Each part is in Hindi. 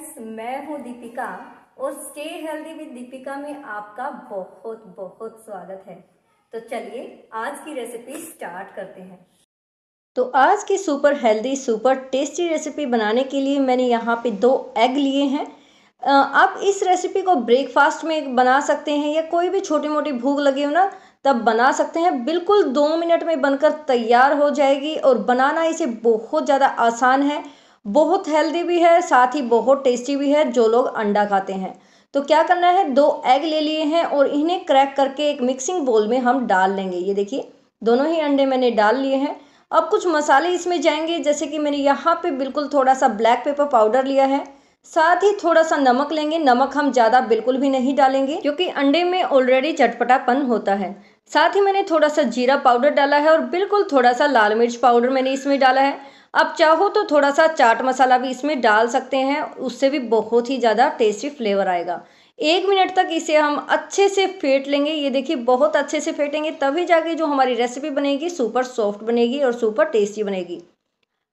फ्रेंड्स मैं हूं दीपिका और स्टे हेल्दी विद दीपिका में आपका बहुत बहुत स्वागत है तो चलिए आज की रेसिपी स्टार्ट करते हैं तो आज की super healthy super tasty recipe बनाने के लिए मैंने यहाँ पे दो एग लिए हैं आप इस रेसिपी को ब्रेकफास्ट में बना सकते हैं या कोई भी छोटी मोटी भूख लगी हो ना तब बना सकते हैं बिल्कुल दो मिनट में बनकर तैयार हो जाएगी और बनाना इसे बहुत ज़्यादा आसान है बहुत हेल्दी भी है साथ ही बहुत टेस्टी भी है जो लोग अंडा खाते हैं तो क्या करना है दो एग ले लिए हैं और इन्हें क्रैक करके एक मिक्सिंग बोल में हम डाल लेंगे ये देखिए दोनों ही अंडे मैंने डाल लिए हैं अब कुछ मसाले इसमें जाएंगे जैसे कि मैंने यहाँ पे बिल्कुल थोड़ा सा ब्लैक पेपर पाउडर लिया है साथ ही थोड़ा सा नमक लेंगे नमक हम ज़्यादा बिल्कुल भी नहीं डालेंगे क्योंकि अंडे में ऑलरेडी चटपटापन होता है साथ ही मैंने थोड़ा सा जीरा पाउडर डाला है और बिल्कुल थोड़ा सा लाल मिर्च पाउडर मैंने इसमें डाला है आप चाहो तो थोड़ा सा चाट मसाला भी इसमें डाल सकते हैं उससे भी बहुत ही ज़्यादा टेस्टी फ्लेवर आएगा एक मिनट तक इसे हम अच्छे से फेंट लेंगे ये देखिए बहुत अच्छे से फेंटेंगे तभी जाके जो हमारी रेसिपी बनेगी सुपर सॉफ्ट बनेगी और सुपर टेस्टी बनेगी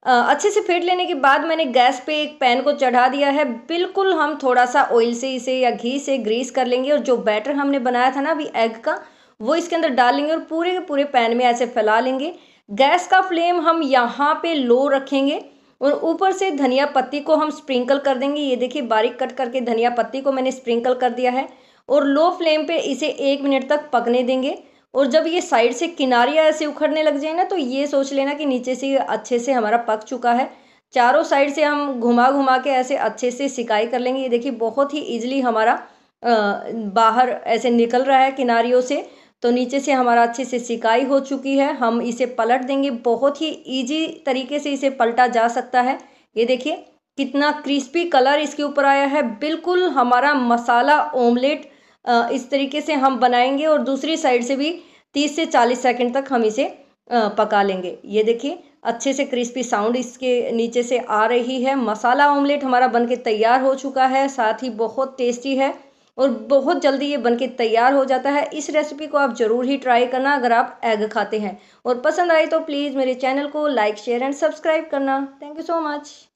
अच्छे से फेंट लेने के बाद मैंने गैस पे एक पैन को चढ़ा दिया है बिल्कुल हम थोड़ा सा ऑयल से इसे या घी से ग्रीस कर लेंगे और जो बैटर हमने बनाया था ना अभी एग का वो इसके अंदर डाल लेंगे और पूरे के पूरे पैन में ऐसे फैला लेंगे गैस का फ्लेम हम यहाँ पे लो रखेंगे और ऊपर से धनिया पत्ती को हम स्प्रिंकल कर देंगे ये देखिए बारीक कट करके धनिया पत्ती को मैंने स्प्रिंकल कर दिया है और लो फ्लेम पे इसे एक मिनट तक पकने देंगे और जब ये साइड से किनारिया ऐसे उखड़ने लग जाए ना तो ये सोच लेना कि नीचे से अच्छे से हमारा पक चुका है चारों साइड से हम घुमा घुमा के ऐसे अच्छे से सिकाई कर लेंगे ये देखिए बहुत ही ईजिली हमारा बाहर ऐसे निकल रहा है किनारियों से तो नीचे से हमारा अच्छे से सिकाई हो चुकी है हम इसे पलट देंगे बहुत ही ईजी तरीके से इसे पलटा जा सकता है ये देखिए कितना क्रिस्पी कलर इसके ऊपर आया है बिल्कुल हमारा मसाला ओमलेट इस तरीके से हम बनाएंगे और दूसरी साइड से भी तीस से चालीस सेकेंड तक हम इसे पका लेंगे ये देखिए अच्छे से क्रिस्पी साउंड इसके नीचे से आ रही है मसाला ऑमलेट हमारा बनके तैयार हो चुका है साथ ही बहुत टेस्टी है और बहुत जल्दी ये बनके तैयार हो जाता है इस रेसिपी को आप ज़रूर ही ट्राई करना अगर आप एग खाते हैं और पसंद आए तो प्लीज़ मेरे चैनल को लाइक शेयर एंड सब्सक्राइब करना थैंक यू सो मच